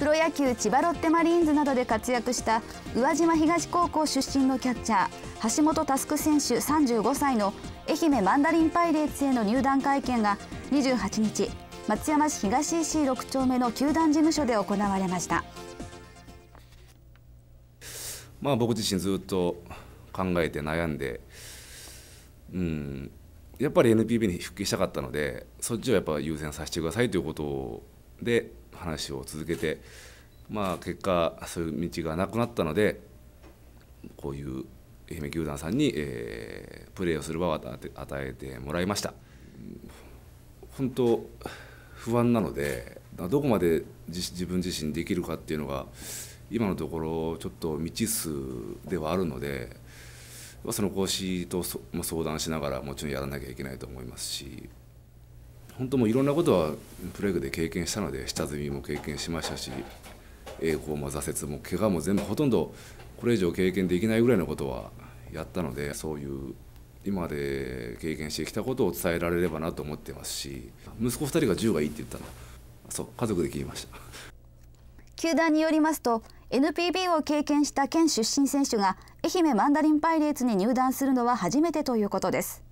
プロ野球千葉ロッテマリーンズなどで活躍した宇和島東高校出身のキャッチャー橋本佑選手35歳の愛媛マンダリンパイレーツへの入団会見が28日松山市東石井6丁目の球団事務所で行われました、まあ、僕自身ずっと考えて悩んで、うん、やっぱり NPB に復帰したかったのでそっちをやっぱ優先させてくださいということをで話を続けてまあ結果そういう道がなくなったのでこういう愛媛球団さんに、えー、プレーをする場を与えてもらいました本当不安なのでどこまで自分自身できるかっていうのが今のところちょっと未知数ではあるのでその講師と相談しながらもちろんやらなきゃいけないと思いますし本当もういろんなことはプレーグで経験したので下積みも経験しましたし栄光も挫折も怪我も全部ほとんどこれ以上経験できないぐらいのことはやったのでそういう今まで経験してきたことを伝えられればなと思ってますし息子2人が銃がいいって言ったのそう家族で聞きました球団によりますと NPB を経験した県出身選手が愛媛マンダリンパイレーツに入団するのは初めてということです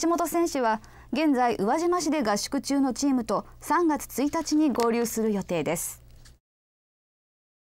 橋本選手は現在宇和島市で合宿中のチームと3月1日に合流する予定です